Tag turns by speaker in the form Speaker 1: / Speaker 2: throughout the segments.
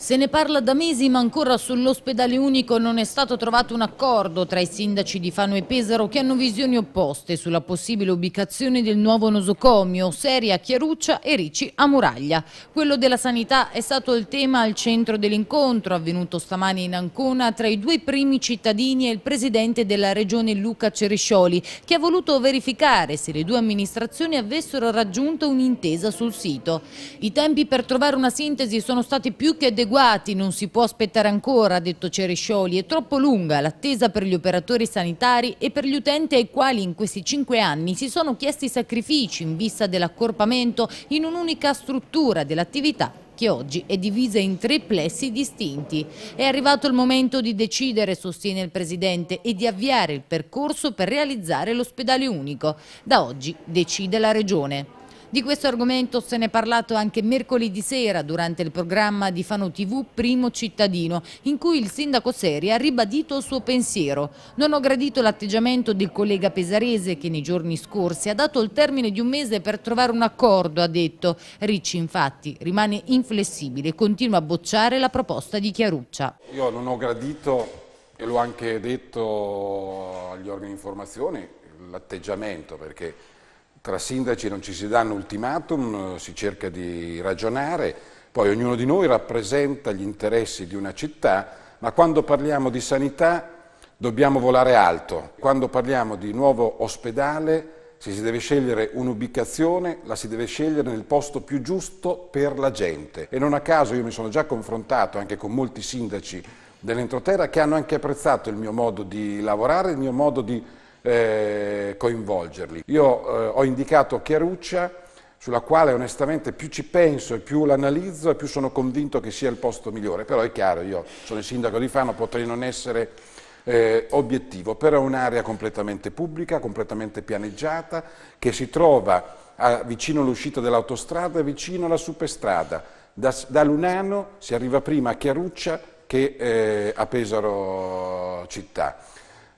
Speaker 1: Se ne parla da mesi ma ancora sull'ospedale unico non è stato trovato un accordo tra i sindaci di Fano e Pesaro che hanno visioni opposte sulla possibile ubicazione del nuovo nosocomio, Seria Chiaruccia e Ricci a Muraglia. Quello della sanità è stato il tema al centro dell'incontro avvenuto stamani in Ancona tra i due primi cittadini e il presidente della regione Luca Ceriscioli che ha voluto verificare se le due amministrazioni avessero raggiunto un'intesa sul sito. I tempi per trovare una sintesi sono stati più che degusti adeguati non si può aspettare ancora, ha detto Cerescioli. È troppo lunga l'attesa per gli operatori sanitari e per gli utenti ai quali in questi cinque anni si sono chiesti sacrifici in vista dell'accorpamento in un'unica struttura dell'attività che oggi è divisa in tre plessi distinti. È arrivato il momento di decidere, sostiene il Presidente, e di avviare il percorso per realizzare l'ospedale unico. Da oggi decide la Regione. Di questo argomento se ne è parlato anche mercoledì sera durante il programma di Fano TV Primo Cittadino, in cui il sindaco Seri ha ribadito il suo pensiero. Non ho gradito l'atteggiamento del collega Pesarese che nei giorni scorsi ha dato il termine di un mese per trovare un accordo, ha detto. Ricci infatti rimane inflessibile e continua a bocciare la proposta di Chiaruccia.
Speaker 2: Io non ho gradito e l'ho anche detto agli organi di informazione l'atteggiamento perché tra sindaci non ci si danno ultimatum, si cerca di ragionare, poi ognuno di noi rappresenta gli interessi di una città, ma quando parliamo di sanità dobbiamo volare alto, quando parliamo di nuovo ospedale se si deve scegliere un'ubicazione, la si deve scegliere nel posto più giusto per la gente. E non a caso io mi sono già confrontato anche con molti sindaci dell'entroterra che hanno anche apprezzato il mio modo di lavorare, il mio modo di eh, coinvolgerli. Io eh, ho indicato Chiaruccia, sulla quale onestamente più ci penso e più l'analizzo e più sono convinto che sia il posto migliore, però è chiaro, io sono il sindaco di Fano, potrei non essere eh, obiettivo, però è un'area completamente pubblica, completamente pianeggiata, che si trova a, vicino all'uscita dell'autostrada e vicino alla superstrada. Da, da, Lunano si arriva prima a Chiaruccia che eh, a Pesaro città.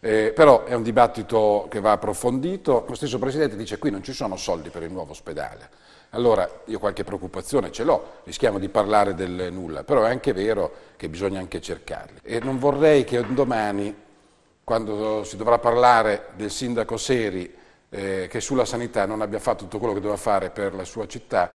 Speaker 2: Eh, però è un dibattito che va approfondito. Lo stesso Presidente dice qui non ci sono soldi per il nuovo ospedale. Allora io qualche preoccupazione ce l'ho, rischiamo di parlare del nulla, però è anche vero che bisogna anche cercarli. E non vorrei che un domani, quando si dovrà parlare del sindaco Seri, eh, che sulla sanità non abbia fatto tutto quello che doveva fare per la sua città,